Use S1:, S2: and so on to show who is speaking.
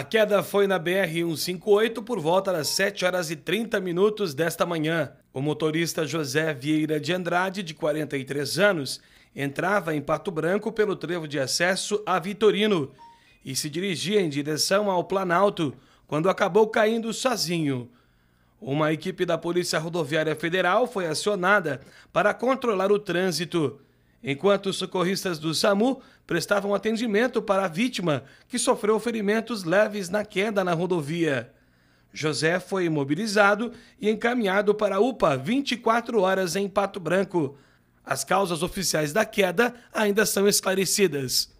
S1: A queda foi na BR-158 por volta das 7 horas e 30 minutos desta manhã. O motorista José Vieira de Andrade, de 43 anos, entrava em Pato Branco pelo trevo de acesso a Vitorino e se dirigia em direção ao Planalto quando acabou caindo sozinho. Uma equipe da Polícia Rodoviária Federal foi acionada para controlar o trânsito enquanto os socorristas do SAMU prestavam atendimento para a vítima que sofreu ferimentos leves na queda na rodovia. José foi imobilizado e encaminhado para a UPA 24 horas em Pato Branco. As causas oficiais da queda ainda são esclarecidas.